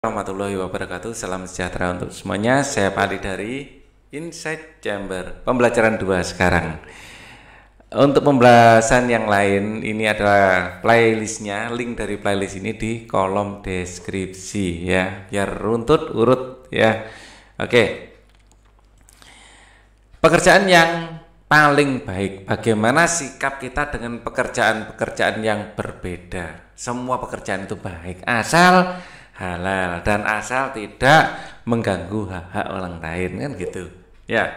warahmatullahi wabarakatuh. Salam sejahtera untuk semuanya. Saya Pali dari Inside Chamber. Pembelajaran 2 sekarang. Untuk pembahasan yang lain, ini adalah playlistnya. Link dari playlist ini di kolom deskripsi ya, biar runtut urut ya. Oke. Pekerjaan yang paling baik. Bagaimana sikap kita dengan pekerjaan-pekerjaan yang berbeda? Semua pekerjaan itu baik, asal halal dan asal tidak mengganggu hak-hak orang lain kan gitu ya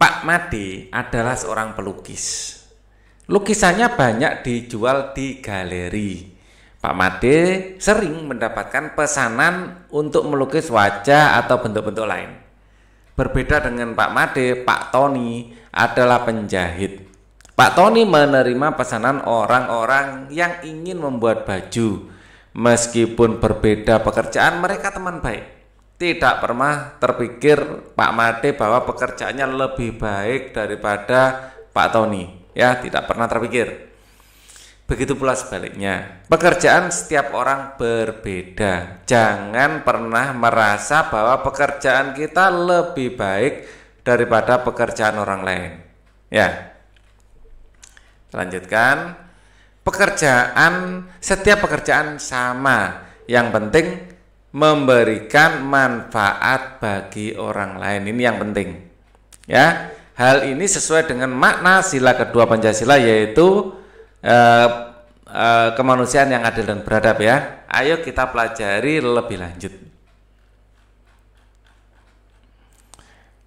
Pak Made adalah seorang pelukis lukisannya banyak dijual di galeri Pak Made sering mendapatkan pesanan untuk melukis wajah atau bentuk-bentuk lain. Berbeda dengan Pak Made, Pak Tony adalah penjahit. Pak Tony menerima pesanan orang-orang yang ingin membuat baju meskipun berbeda pekerjaan mereka teman baik tidak pernah terpikir Pak Made bahwa pekerjaannya lebih baik daripada Pak Tony ya tidak pernah terpikir begitu pula sebaliknya pekerjaan setiap orang berbeda jangan pernah merasa bahwa pekerjaan kita lebih baik daripada pekerjaan orang lain ya lanjutkan pekerjaan setiap pekerjaan sama yang penting memberikan manfaat bagi orang lain ini yang penting ya hal ini sesuai dengan makna sila kedua Pancasila yaitu eh, eh, kemanusiaan yang adil dan beradab ya ayo kita pelajari lebih lanjut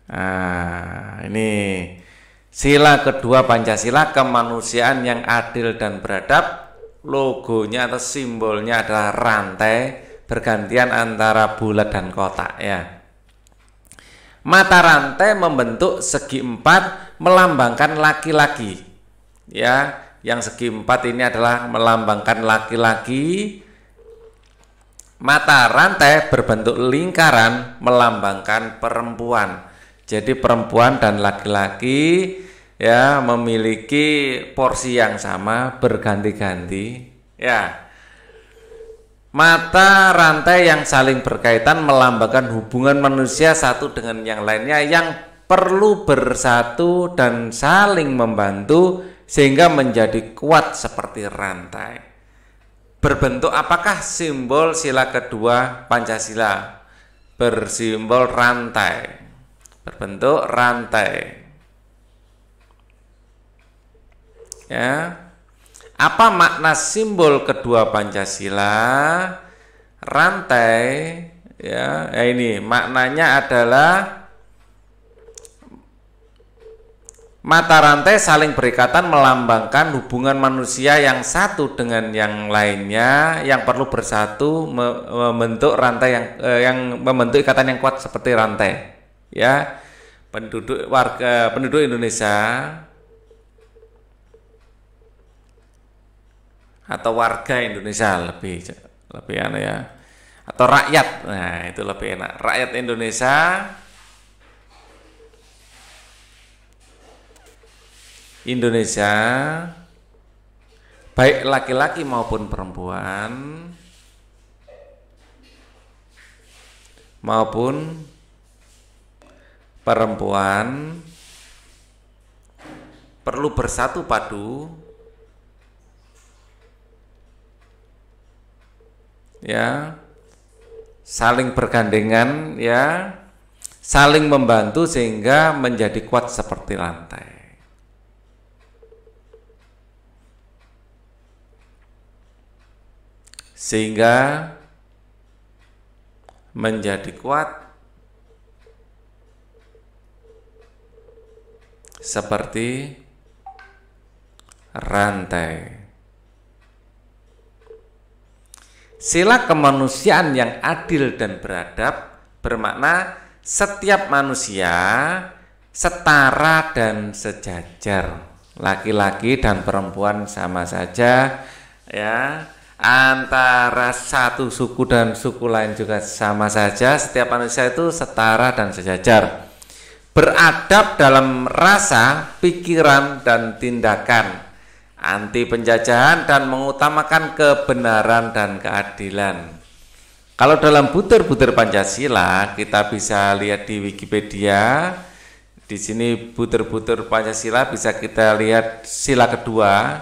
nah, ini Sila kedua Pancasila kemanusiaan yang adil dan beradab logonya atau simbolnya adalah rantai bergantian antara bulat dan kotak ya. Mata rantai membentuk segi empat melambangkan laki-laki. Ya, yang segi empat ini adalah melambangkan laki-laki. Mata rantai berbentuk lingkaran melambangkan perempuan. Jadi perempuan dan laki-laki ya memiliki porsi yang sama berganti-ganti ya mata rantai yang saling berkaitan melambangkan hubungan manusia satu dengan yang lainnya yang perlu bersatu dan saling membantu sehingga menjadi kuat seperti rantai berbentuk apakah simbol sila kedua Pancasila bersimbol rantai berbentuk rantai ya apa makna simbol kedua Pancasila rantai ya, ya ini maknanya adalah mata rantai saling berikatan melambangkan hubungan manusia yang satu dengan yang lainnya yang perlu bersatu membentuk rantai yang eh, yang membentuk ikatan yang kuat seperti rantai ya penduduk warga penduduk Indonesia atau warga Indonesia lebih lebih aneh ya atau rakyat nah itu lebih enak rakyat Indonesia Indonesia baik laki-laki maupun perempuan maupun perempuan perlu bersatu padu ya saling bergandengan ya saling membantu sehingga menjadi kuat seperti lantai sehingga menjadi kuat seperti rantai Sila kemanusiaan yang adil dan beradab bermakna setiap manusia setara dan sejajar. Laki-laki dan perempuan sama saja ya. Antara satu suku dan suku lain juga sama saja. Setiap manusia itu setara dan sejajar. Beradab dalam rasa, pikiran dan tindakan anti penjajahan dan mengutamakan kebenaran dan keadilan. Kalau dalam butir-butir Pancasila kita bisa lihat di Wikipedia. Di sini butir-butir Pancasila bisa kita lihat sila kedua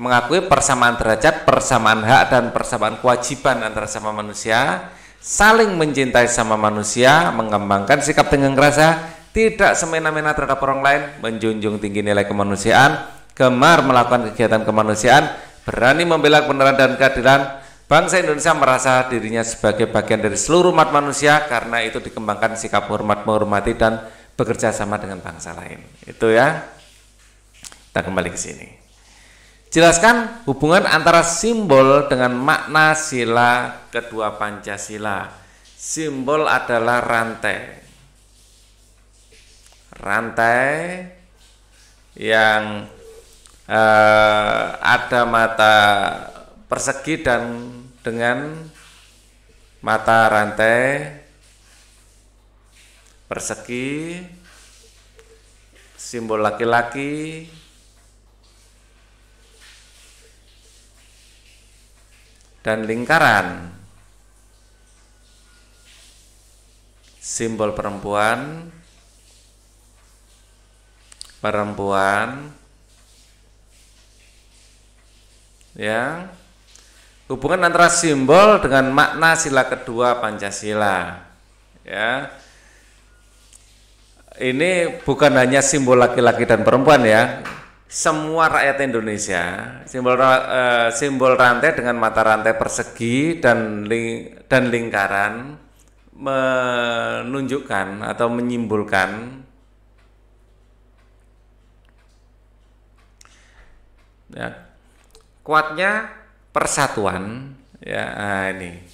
mengakui persamaan derajat, persamaan hak dan persamaan kewajiban antara sama manusia, saling mencintai sama manusia, mengembangkan sikap tenggang rasa, tidak semena-mena terhadap orang lain, menjunjung tinggi nilai kemanusiaan, gemar melakukan kegiatan kemanusiaan, berani membela kebenaran dan keadilan, bangsa Indonesia merasa dirinya sebagai bagian dari seluruh umat manusia karena itu dikembangkan sikap hormat menghormati dan bekerja sama dengan bangsa lain. Itu ya. Kita kembali ke sini. Jelaskan hubungan antara simbol dengan makna sila kedua Pancasila. Simbol adalah rantai. Rantai yang eh, ada mata persegi dan dengan mata rantai persegi simbol laki-laki dan lingkaran simbol perempuan perempuan ya hubungan antara simbol dengan makna sila kedua Pancasila ya ini bukan hanya simbol laki-laki dan perempuan ya semua rakyat Indonesia simbol uh, simbol rantai dengan mata rantai persegi dan ling, dan lingkaran menunjukkan atau menyimpulkan ya, kuatnya persatuan ya nah ini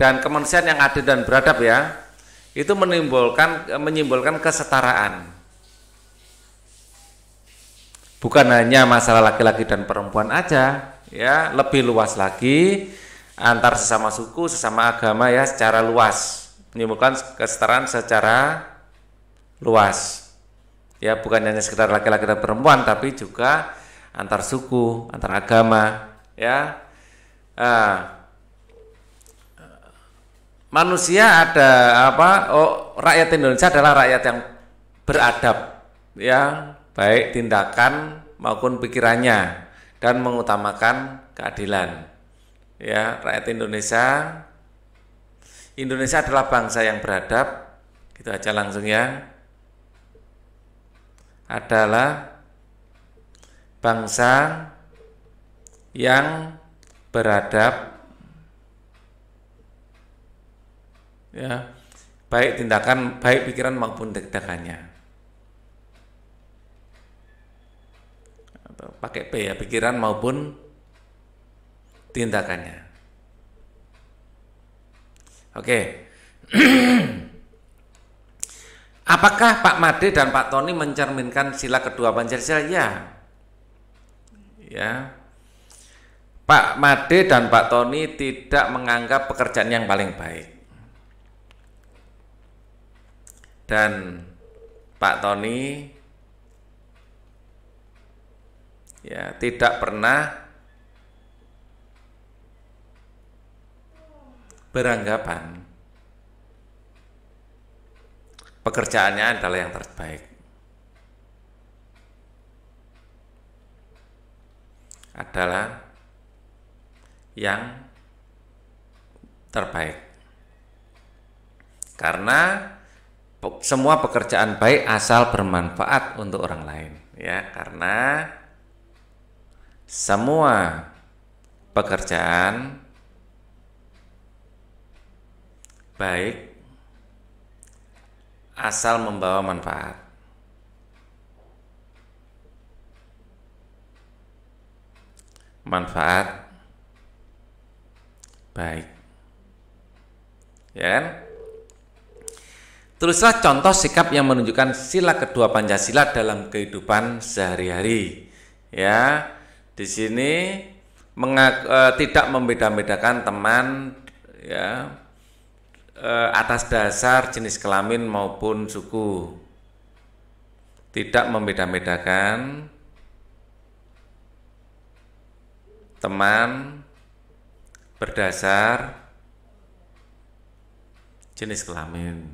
dan kemanusiaan yang adil dan beradab ya itu menimbulkan eh, menyimbolkan kesetaraan bukan hanya masalah laki-laki dan perempuan aja ya lebih luas lagi antar sesama suku sesama agama ya secara luas menimbulkan kesetaraan secara luas ya bukan hanya sekedar laki-laki dan perempuan tapi juga antar suku, antar agama, ya. Uh, manusia ada apa? Oh, rakyat Indonesia adalah rakyat yang beradab, ya, baik tindakan maupun pikirannya dan mengutamakan keadilan. Ya, rakyat Indonesia Indonesia adalah bangsa yang beradab. Gitu aja langsung ya. Adalah bangsa yang beradab ya baik tindakan baik pikiran maupun tindakannya pakai P ya pikiran maupun tindakannya oke apakah Pak Made dan Pak Tony mencerminkan sila kedua Pancasila ya ya Pak Made dan Pak Tony tidak menganggap pekerjaan yang paling baik dan Pak Tony ya tidak pernah beranggapan pekerjaannya adalah yang terbaik. adalah yang terbaik. Karena semua pekerjaan baik asal bermanfaat untuk orang lain, ya. Karena semua pekerjaan baik asal membawa manfaat. manfaat baik ya kan tulislah contoh sikap yang menunjukkan sila kedua Pancasila dalam kehidupan sehari-hari ya di sini mengak, e, tidak membeda-bedakan teman ya e, atas dasar jenis kelamin maupun suku tidak membeda-bedakan teman berdasar jenis kelamin.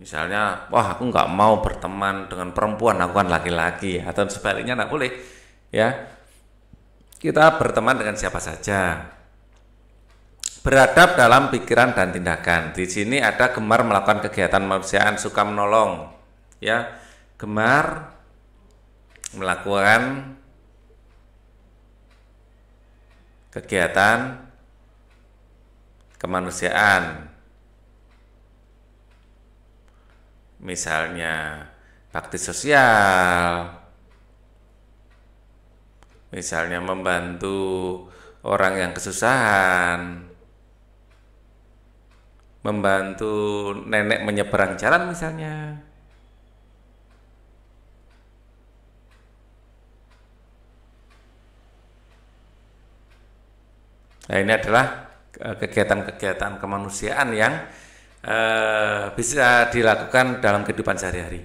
Misalnya, wah aku nggak mau berteman dengan perempuan, aku kan laki-laki, atau sebaliknya nggak boleh, ya. Kita berteman dengan siapa saja. Beradab dalam pikiran dan tindakan. Di sini ada gemar melakukan kegiatan manusiaan, suka menolong, ya. Gemar melakukan kegiatan kemanusiaan misalnya bakti sosial misalnya membantu orang yang kesusahan membantu nenek menyeberang jalan misalnya Nah ini adalah eh, kegiatan-kegiatan kemanusiaan yang eh, bisa dilakukan dalam kehidupan sehari-hari.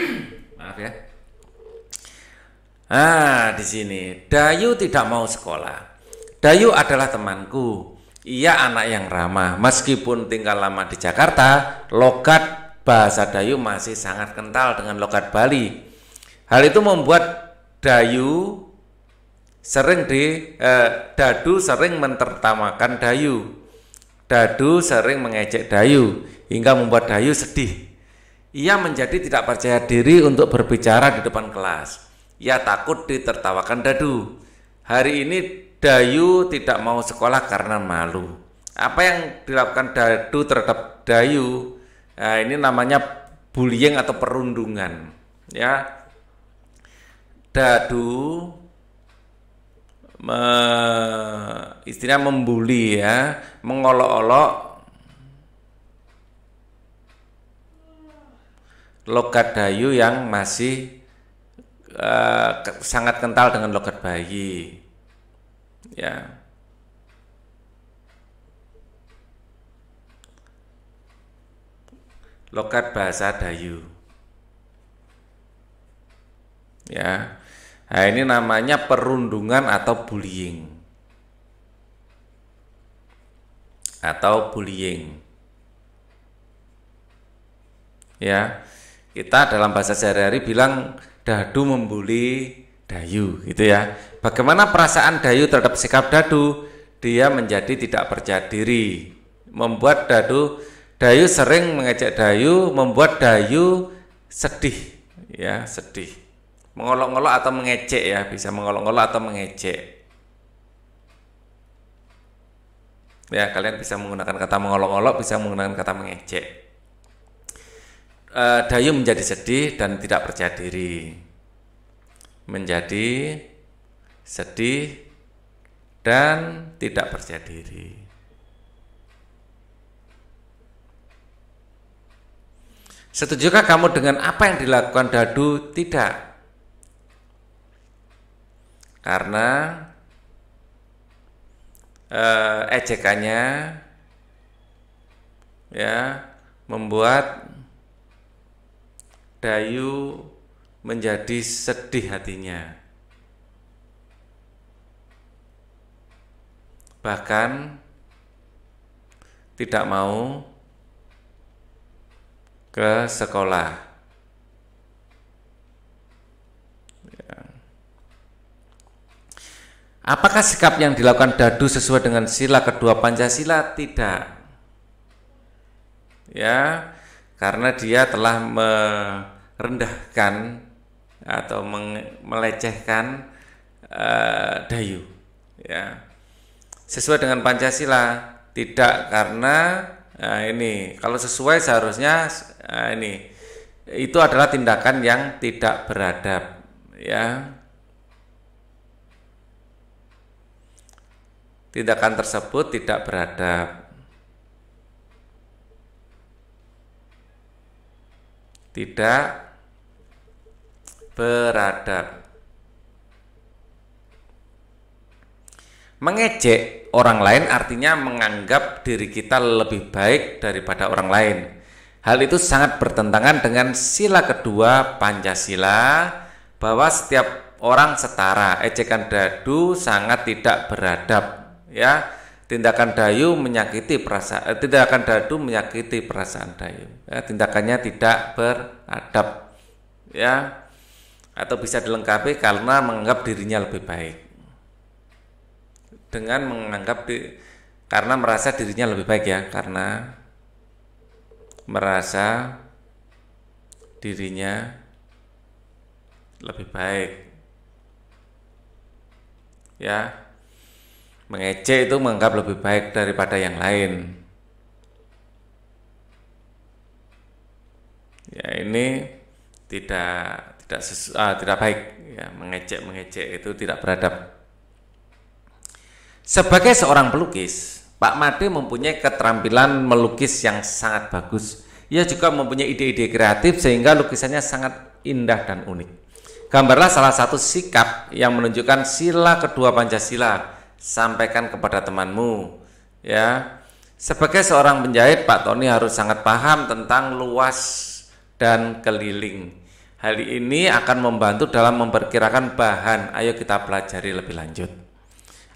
Maaf ya. Ah, di sini Dayu tidak mau sekolah. Dayu adalah temanku. Ia anak yang ramah. Meskipun tinggal lama di Jakarta, logat bahasa Dayu masih sangat kental dengan logat Bali. Hal itu membuat Dayu sering di eh, dadu sering mentertamakan dayu dadu sering mengejek dayu hingga membuat dayu sedih ia menjadi tidak percaya diri untuk berbicara di depan kelas ia takut ditertawakan dadu hari ini dayu tidak mau sekolah karena malu apa yang dilakukan dadu terhadap dayu eh, ini namanya bullying atau perundungan ya dadu me, istilah membuli ya, mengolok-olok logat dayu yang masih uh, sangat kental dengan logat bayi. Ya. lokat bahasa dayu. Ya Nah, ini namanya perundungan atau bullying. Atau bullying. Ya. Kita dalam bahasa sehari-hari bilang dadu membuli dayu gitu ya. Bagaimana perasaan dayu terhadap sikap dadu? Dia menjadi tidak percaya diri, membuat dadu dayu sering mengejek dayu, membuat dayu sedih ya, sedih mengolok ngolok atau mengecek ya bisa mengolok ngolok atau mengecek ya kalian bisa menggunakan kata mengolok ngolok bisa menggunakan kata mengecek e, eh, Dayu menjadi sedih dan tidak percaya diri menjadi sedih dan tidak percaya diri Setujukah kamu dengan apa yang dilakukan Dadu? Tidak karena uh, ejekannya ya membuat Dayu menjadi sedih hatinya. Bahkan tidak mau ke sekolah. Apakah sikap yang dilakukan Dadu sesuai dengan sila kedua Pancasila? Tidak. Ya, karena dia telah merendahkan atau melecehkan uh, Dayu. Ya. Sesuai dengan Pancasila? Tidak karena nah ini kalau sesuai seharusnya nah ini itu adalah tindakan yang tidak beradab ya tindakan tersebut tidak beradab. Tidak beradab. Mengejek orang lain artinya menganggap diri kita lebih baik daripada orang lain. Hal itu sangat bertentangan dengan sila kedua Pancasila bahwa setiap orang setara. Ejekan dadu sangat tidak beradab ya tindakan dayu menyakiti perasaan eh, tindakan dadu menyakiti perasaan dayu ya, tindakannya tidak beradab ya atau bisa dilengkapi karena menganggap dirinya lebih baik dengan menganggap di, karena merasa dirinya lebih baik ya karena merasa dirinya lebih baik ya mengejek itu menganggap lebih baik daripada yang lain. Ya ini tidak tidak sesu, ah, tidak baik ya mengejek mengejek itu tidak beradab. Sebagai seorang pelukis, Pak Made mempunyai keterampilan melukis yang sangat bagus. Ia juga mempunyai ide-ide kreatif sehingga lukisannya sangat indah dan unik. Gambarlah salah satu sikap yang menunjukkan sila kedua Pancasila sampaikan kepada temanmu ya. Sebagai seorang penjahit, Pak Tony harus sangat paham tentang luas dan keliling. Hal ini akan membantu dalam memperkirakan bahan. Ayo kita pelajari lebih lanjut.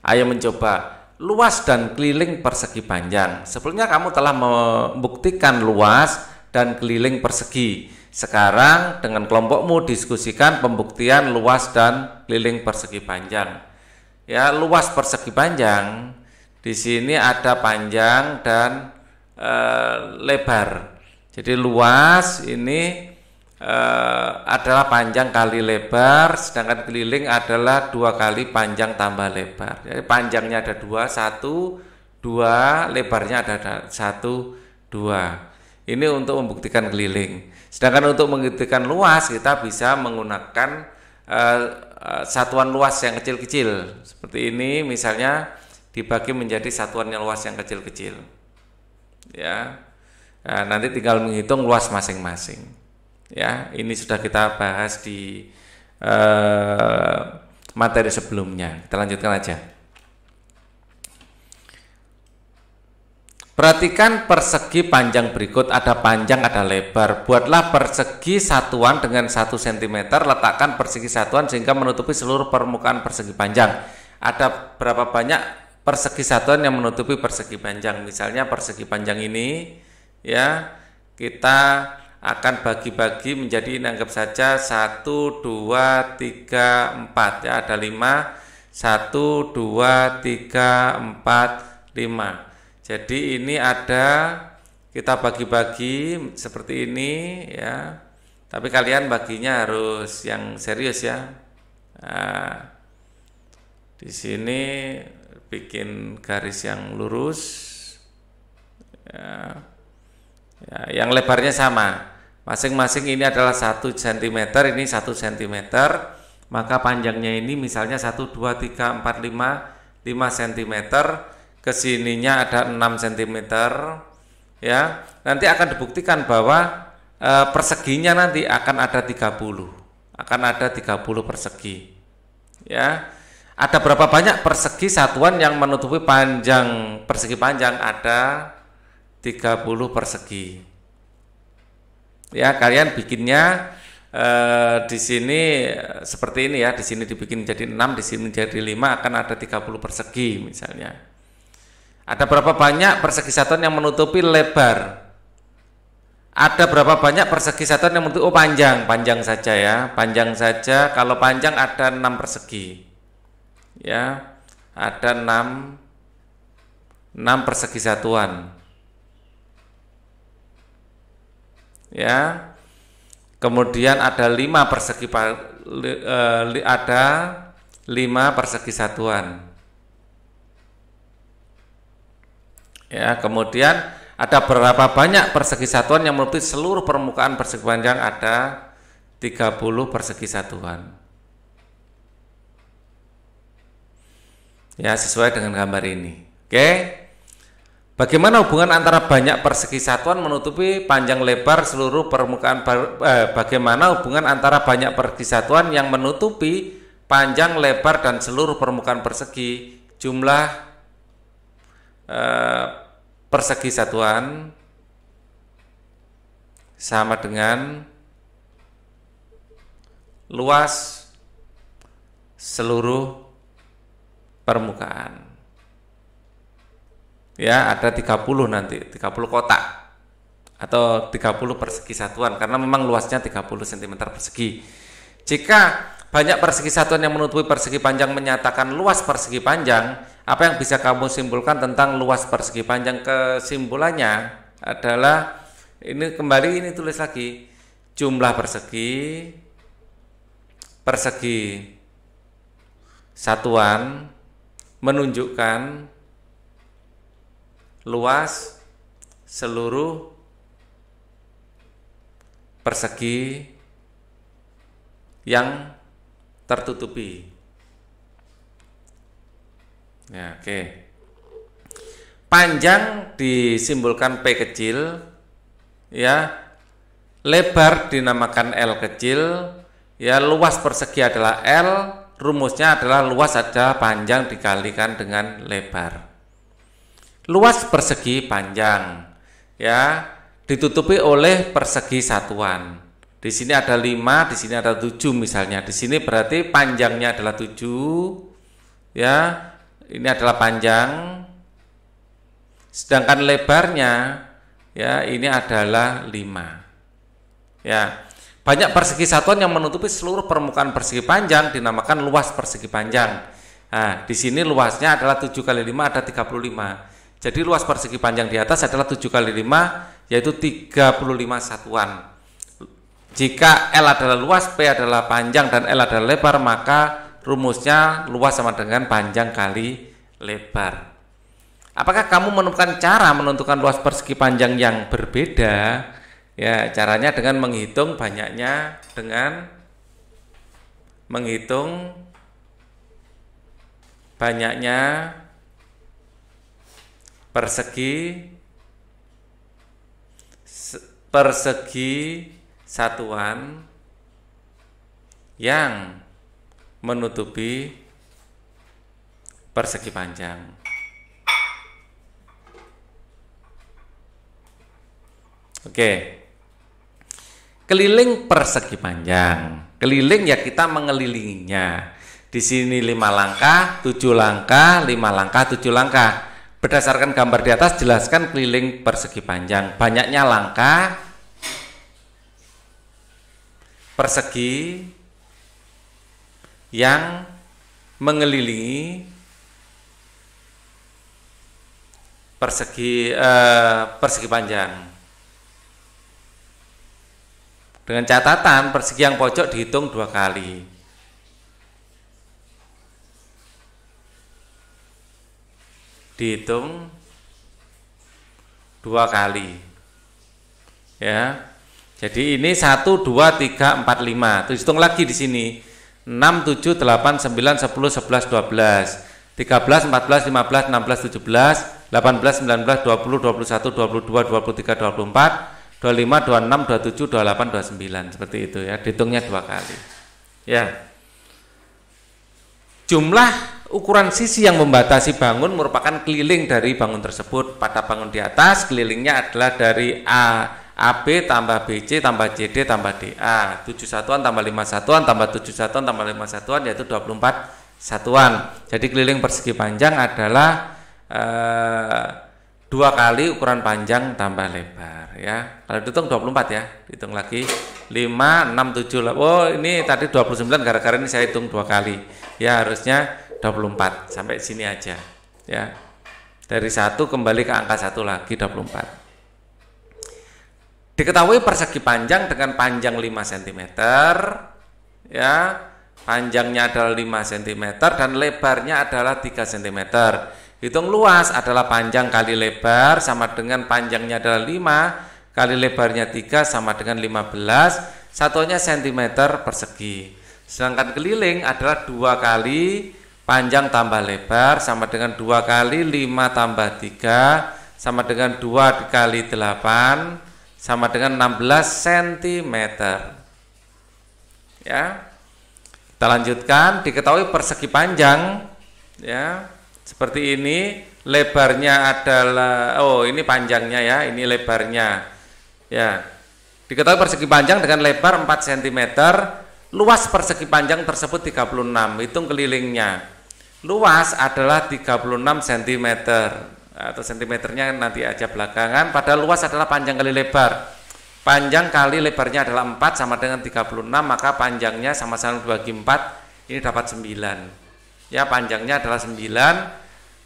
Ayo mencoba luas dan keliling persegi panjang. Sebelumnya kamu telah membuktikan luas dan keliling persegi. Sekarang dengan kelompokmu diskusikan pembuktian luas dan keliling persegi panjang ya luas persegi panjang. Di sini ada panjang dan e, lebar. Jadi luas ini e, adalah panjang kali lebar, sedangkan keliling adalah dua kali panjang tambah lebar. Jadi panjangnya ada dua, satu, dua, lebarnya ada satu, dua. Ini untuk membuktikan keliling. Sedangkan untuk membuktikan luas kita bisa menggunakan e, Eh, satuan luas yang kecil-kecil seperti ini misalnya dibagi menjadi satuan yang luas yang kecil-kecil ya nah, nanti tinggal menghitung luas masing-masing ya ini sudah kita bahas di eh, materi sebelumnya kita lanjutkan aja Perhatikan persegi panjang berikut, ada panjang, ada lebar. Buatlah persegi satuan dengan 1 cm, letakkan persegi satuan sehingga menutupi seluruh permukaan persegi panjang. Ada berapa banyak persegi satuan yang menutupi persegi panjang? Misalnya persegi panjang ini, ya kita akan bagi-bagi menjadi ini anggap saja 1, 2, 3, 4 ya ada 5 1, 2, 3, 4, 5 jadi ini ada kita bagi-bagi seperti ini ya. Tapi kalian baginya harus yang serius ya. Nah, di sini bikin garis yang lurus. Ya. Ya, yang lebarnya sama. Masing-masing ini adalah 1 cm, ini 1 cm. Maka panjangnya ini misalnya 1 2 3 4 5 5 cm kesininya ada 6 cm ya nanti akan dibuktikan bahwa e, perseginya nanti akan ada 30 akan ada 30 persegi ya ada berapa banyak persegi satuan yang menutupi panjang persegi panjang ada 30 persegi ya kalian bikinnya e, di sini seperti ini ya di sini dibikin jadi 6 di sini jadi 5 akan ada 30 persegi misalnya ada berapa banyak persegi satuan yang menutupi lebar? Ada berapa banyak persegi satuan yang menutupi oh panjang, panjang saja ya, panjang saja. Kalau panjang ada enam persegi, ya, ada enam enam persegi satuan, ya. Kemudian ada lima persegi eh, ada lima persegi satuan. Ya, kemudian ada berapa banyak persegi satuan yang meliputi seluruh permukaan persegi panjang ada 30 persegi satuan. Ya, sesuai dengan gambar ini. Oke. Bagaimana hubungan antara banyak persegi satuan menutupi panjang lebar seluruh permukaan eh, bagaimana hubungan antara banyak persegi satuan yang menutupi panjang lebar dan seluruh permukaan persegi jumlah eh, persegi satuan sama dengan luas seluruh permukaan. Ya, ada 30 nanti, 30 kotak atau 30 persegi satuan karena memang luasnya 30 cm persegi. Jika banyak persegi satuan yang menutupi persegi panjang menyatakan luas persegi panjang, apa yang bisa kamu simpulkan tentang luas persegi panjang? Kesimpulannya adalah ini kembali ini tulis lagi jumlah persegi persegi satuan menunjukkan luas seluruh persegi yang tertutupi. Ya, oke. Panjang disimbolkan P kecil, ya. Lebar dinamakan L kecil, ya. Luas persegi adalah L, rumusnya adalah luas adalah panjang dikalikan dengan lebar. Luas persegi panjang, ya. Ditutupi oleh persegi satuan. Di sini ada 5, di sini ada 7 misalnya. Di sini berarti panjangnya adalah 7, ya ini adalah panjang sedangkan lebarnya ya ini adalah 5 ya banyak persegi satuan yang menutupi seluruh permukaan persegi panjang dinamakan luas persegi panjang nah di sini luasnya adalah 7 kali 5 ada 35 jadi luas persegi panjang di atas adalah 7 kali 5 yaitu 35 satuan jika L adalah luas, P adalah panjang, dan L adalah lebar, maka rumusnya luas sama dengan panjang kali lebar. Apakah kamu menemukan cara menentukan luas persegi panjang yang berbeda? Ya, caranya dengan menghitung banyaknya dengan menghitung banyaknya persegi persegi satuan yang menutupi persegi panjang. Oke. Keliling persegi panjang. Keliling ya kita mengelilinginya. Di sini lima langkah, tujuh langkah, lima langkah, tujuh langkah. Berdasarkan gambar di atas jelaskan keliling persegi panjang. Banyaknya langkah persegi yang mengelilingi persegi eh, persegi panjang. Dengan catatan persegi yang pojok dihitung dua kali. Dihitung dua kali. Ya. Jadi ini satu dua tiga empat lima Terus hitung lagi di sini. 6, 7, 8, 9, 10, 11, 12 13, 14, 15, 16, 17 18, 19, 20, 21, 22, 23, 24 25, 26, 27, 28, 29 Seperti itu ya, dihitungnya dua kali Ya Jumlah ukuran sisi yang membatasi bangun merupakan keliling dari bangun tersebut Pada bangun di atas, kelilingnya adalah dari A AB tambah BC tambah CD tambah DA 7 satuan tambah 5 satuan tambah 7 satuan tambah 5 satuan yaitu 24 satuan jadi keliling persegi panjang adalah eh, kali ukuran panjang tambah lebar ya kalau dihitung 24 ya hitung lagi 5 6 7 oh ini tadi 29 gara-gara ini saya hitung dua kali ya harusnya 24 sampai sini aja ya dari satu kembali ke angka satu lagi 24 Diketahui persegi panjang dengan panjang 5 cm ya. Panjangnya adalah 5 cm dan lebarnya adalah 3 cm. Hitung luas adalah panjang kali lebar sama dengan panjangnya adalah 5 kali lebarnya 3 sama dengan 15 satunya cm persegi. Sedangkan keliling adalah 2 kali panjang tambah lebar sama dengan 2 kali 5 tambah 3 sama dengan 2 kali 8 sama dengan 16 cm. Ya. Kita lanjutkan, diketahui persegi panjang ya. Seperti ini, lebarnya adalah oh, ini panjangnya ya, ini lebarnya. Ya. Diketahui persegi panjang dengan lebar 4 cm, luas persegi panjang tersebut 36. Hitung kelilingnya. Luas adalah 36 cm atau sentimeternya nanti aja belakangan pada luas adalah panjang kali lebar panjang kali lebarnya adalah 4 sama dengan 36 maka panjangnya sama-sama dibagi 4 ini dapat 9 ya panjangnya adalah 9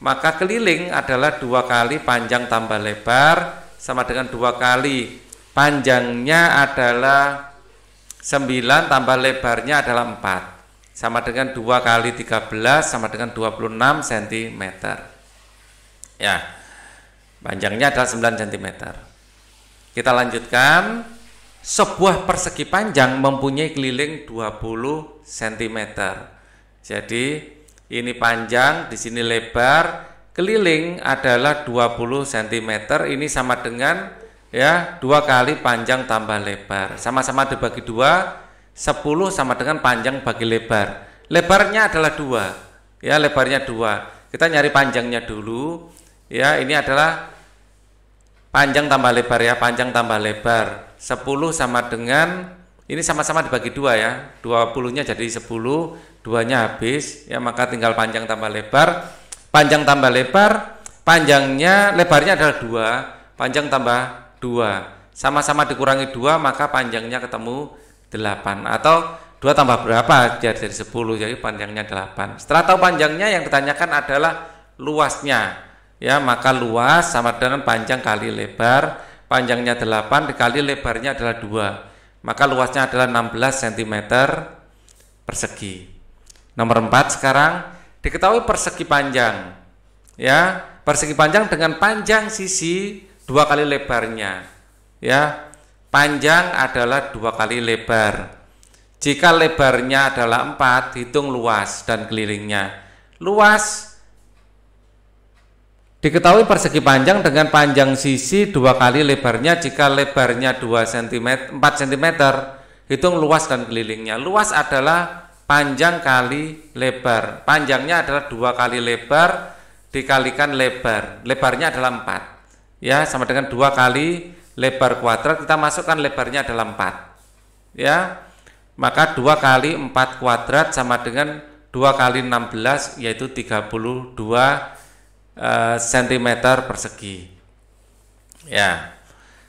maka keliling adalah dua kali panjang tambah lebar sama dengan dua kali panjangnya adalah 9 tambah lebarnya adalah 4 sama dengan 2 kali 13 sama dengan 26 cm ya panjangnya adalah 9 cm kita lanjutkan sebuah persegi panjang mempunyai keliling 20 cm jadi ini panjang di sini lebar keliling adalah 20 cm ini sama dengan ya dua kali panjang tambah lebar sama-sama dibagi dua 10 sama dengan panjang bagi lebar lebarnya adalah dua ya lebarnya dua kita nyari panjangnya dulu Ya, ini adalah panjang tambah lebar ya, panjang tambah lebar. 10 sama dengan ini sama-sama dibagi dua ya. 20-nya jadi 10, duanya habis ya, maka tinggal panjang tambah lebar. Panjang tambah lebar, panjangnya lebarnya adalah dua, panjang tambah dua. Sama-sama dikurangi dua, maka panjangnya ketemu 8 atau 2 tambah berapa jadi dari 10 jadi panjangnya 8 setelah tahu panjangnya yang ditanyakan adalah luasnya ya maka luas sama dengan panjang kali lebar panjangnya 8 dikali lebarnya adalah 2 maka luasnya adalah 16 cm persegi nomor 4 sekarang diketahui persegi panjang ya persegi panjang dengan panjang sisi dua kali lebarnya ya panjang adalah dua kali lebar jika lebarnya adalah 4 hitung luas dan kelilingnya luas Diketahui persegi panjang dengan panjang sisi dua kali lebarnya jika lebarnya 2 cm, 4 cm. Hitung luas dan kelilingnya. Luas adalah panjang kali lebar. Panjangnya adalah dua kali lebar dikalikan lebar. Lebarnya adalah 4. Ya, sama dengan dua kali lebar kuadrat kita masukkan lebarnya adalah 4. Ya. Maka dua kali 4 kuadrat sama dengan dua kali 16 yaitu 32 cm eh, persegi. Ya.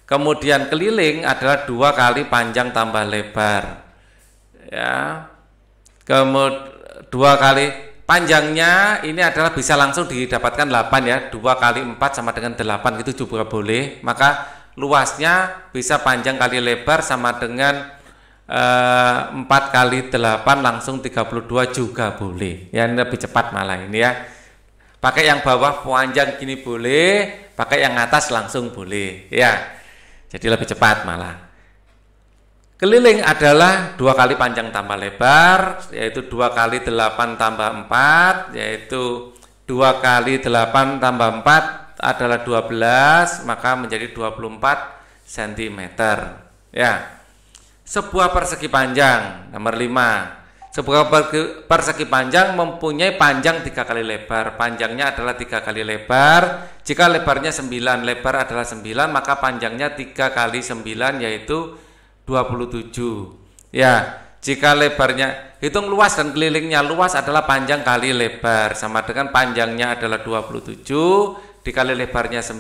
Kemudian keliling adalah dua kali panjang tambah lebar. Ya. Kemudian dua kali panjangnya ini adalah bisa langsung didapatkan 8 ya. dua kali 4 sama dengan 8 itu juga boleh. Maka luasnya bisa panjang kali lebar sama dengan eh, 4 kali 8 langsung 32 juga boleh. Ya ini lebih cepat malah ini ya pakai yang bawah panjang gini boleh pakai yang atas langsung boleh ya jadi lebih cepat malah keliling adalah dua kali panjang tambah lebar yaitu dua kali delapan tambah empat yaitu dua kali delapan tambah empat adalah dua belas maka menjadi dua puluh empat cm ya sebuah persegi panjang nomor lima sebuah persegi panjang mempunyai panjang tiga kali lebar. Panjangnya adalah tiga kali lebar. Jika lebarnya 9, lebar adalah 9, maka panjangnya tiga kali 9 yaitu 27. Ya, jika lebarnya hitung luas dan kelilingnya luas adalah panjang kali lebar sama dengan panjangnya adalah 27 dikali lebarnya 9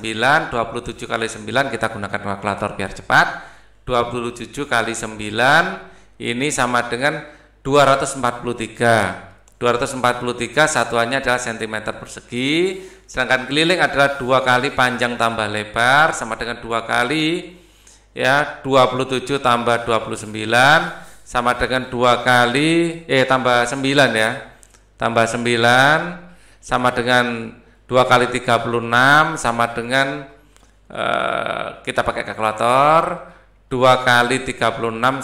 27 kali 9 kita gunakan kalkulator biar cepat 27 kali 9 ini sama dengan 243. 243 satuannya adalah cm persegi, sedangkan keliling adalah dua kali panjang tambah lebar sama dengan dua kali ya 27 tambah 29 sama dengan dua kali eh tambah 9 ya. Tambah 9 sama dengan dua kali 36 sama dengan eh, kita pakai kalkulator dua kali 36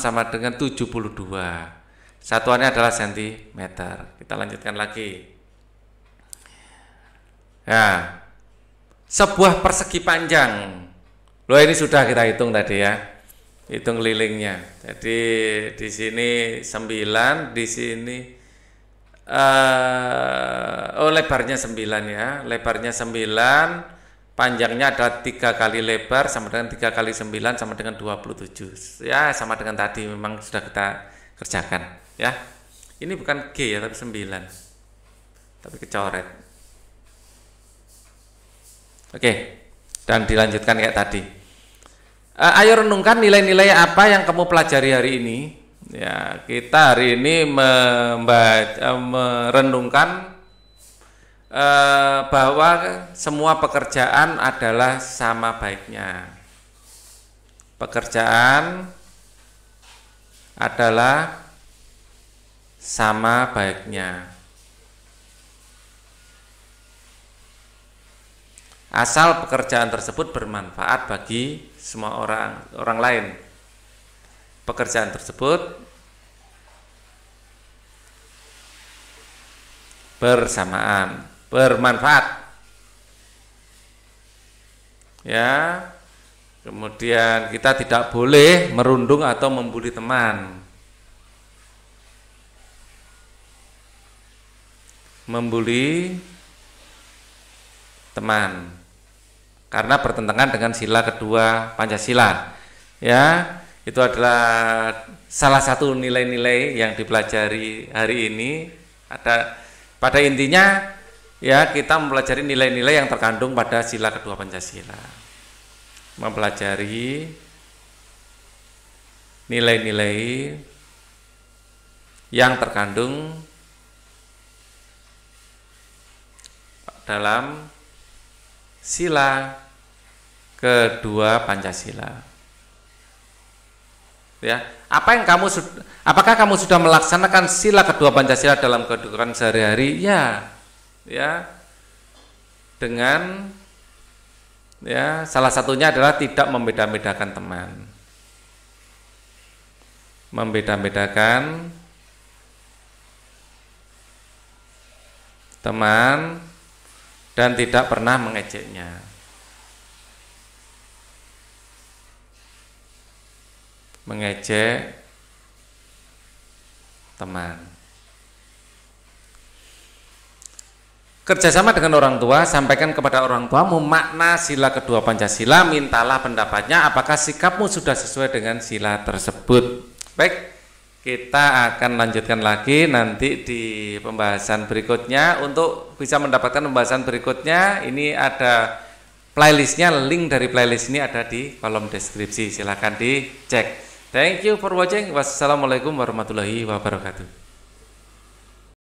sama dengan 72 Satuannya adalah sentimeter. Kita lanjutkan lagi. Ya. Sebuah persegi panjang. Loh ini sudah kita hitung tadi ya. Hitung lilingnya. Jadi di sini 9, di sini uh, oh lebarnya 9 ya. Lebarnya 9, panjangnya ada 3 kali lebar sama dengan 3 kali 9 sama dengan 27. Ya, sama dengan tadi memang sudah kita kerjakan ya ini bukan G ya tapi 9 tapi kecoret oke dan dilanjutkan kayak tadi e, ayo renungkan nilai-nilai apa yang kamu pelajari hari ini ya kita hari ini membaca, eh, merenungkan e, bahwa semua pekerjaan adalah sama baiknya pekerjaan adalah sama baiknya. Asal pekerjaan tersebut bermanfaat bagi semua orang orang lain. Pekerjaan tersebut bersamaan, bermanfaat. Ya. Kemudian kita tidak boleh merundung atau membuli teman. membuli teman karena bertentangan dengan sila kedua Pancasila. Ya, itu adalah salah satu nilai-nilai yang dipelajari hari ini. Ada pada intinya ya kita mempelajari nilai-nilai yang terkandung pada sila kedua Pancasila. Mempelajari nilai-nilai yang terkandung dalam sila kedua Pancasila. Ya, apa yang kamu apakah kamu sudah melaksanakan sila kedua Pancasila dalam kehidupan sehari-hari? Ya. Ya. Dengan ya, salah satunya adalah tidak membeda-bedakan teman. Membeda-bedakan teman dan tidak pernah mengejeknya. Mengejek teman. Kerjasama dengan orang tua, sampaikan kepada orang tuamu makna sila kedua Pancasila, mintalah pendapatnya apakah sikapmu sudah sesuai dengan sila tersebut. Baik, kita akan lanjutkan lagi nanti di pembahasan berikutnya Untuk bisa mendapatkan pembahasan berikutnya Ini ada playlistnya, link dari playlist ini ada di kolom deskripsi Silahkan dicek Thank you for watching Wassalamualaikum warahmatullahi wabarakatuh